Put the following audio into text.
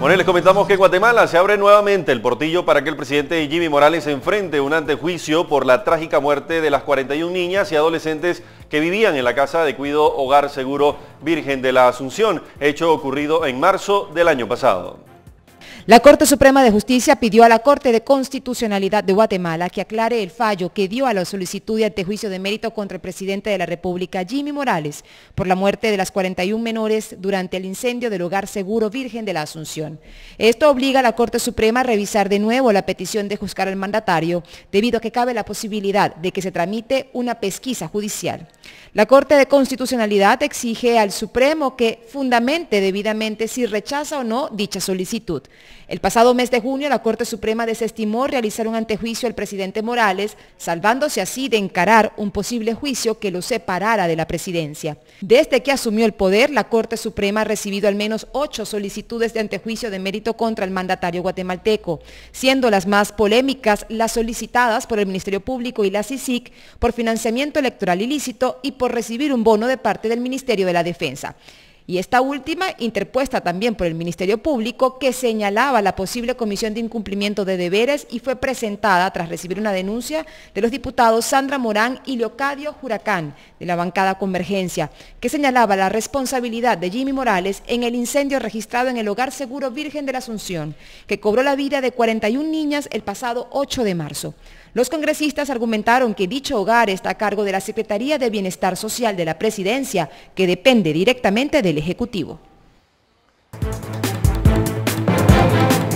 Bueno, les comentamos que en Guatemala se abre nuevamente el portillo para que el presidente Jimmy Morales enfrente un antejuicio por la trágica muerte de las 41 niñas y adolescentes que vivían en la casa de cuido Hogar Seguro Virgen de la Asunción, hecho ocurrido en marzo del año pasado. La Corte Suprema de Justicia pidió a la Corte de Constitucionalidad de Guatemala que aclare el fallo que dio a la solicitud de antejuicio de mérito contra el presidente de la República, Jimmy Morales, por la muerte de las 41 menores durante el incendio del Hogar Seguro Virgen de la Asunción. Esto obliga a la Corte Suprema a revisar de nuevo la petición de juzgar al mandatario, debido a que cabe la posibilidad de que se tramite una pesquisa judicial. La Corte de Constitucionalidad exige al Supremo que fundamente debidamente si rechaza o no dicha solicitud. El pasado mes de junio la Corte Suprema desestimó realizar un antejuicio al presidente Morales, salvándose así de encarar un posible juicio que lo separara de la presidencia. Desde que asumió el poder, la Corte Suprema ha recibido al menos ocho solicitudes de antejuicio de mérito contra el mandatario guatemalteco, siendo las más polémicas las solicitadas por el Ministerio Público y la CICIC por financiamiento electoral ilícito y por recibir un bono de parte del Ministerio de la Defensa y esta última interpuesta también por el Ministerio Público que señalaba la posible comisión de incumplimiento de deberes y fue presentada tras recibir una denuncia de los diputados Sandra Morán y Leocadio Huracán de la bancada Convergencia, que señalaba la responsabilidad de Jimmy Morales en el incendio registrado en el Hogar Seguro Virgen de la Asunción, que cobró la vida de 41 niñas el pasado 8 de marzo. Los congresistas argumentaron que dicho hogar está a cargo de la Secretaría de Bienestar Social de la Presidencia, que depende directamente del Ejecutivo.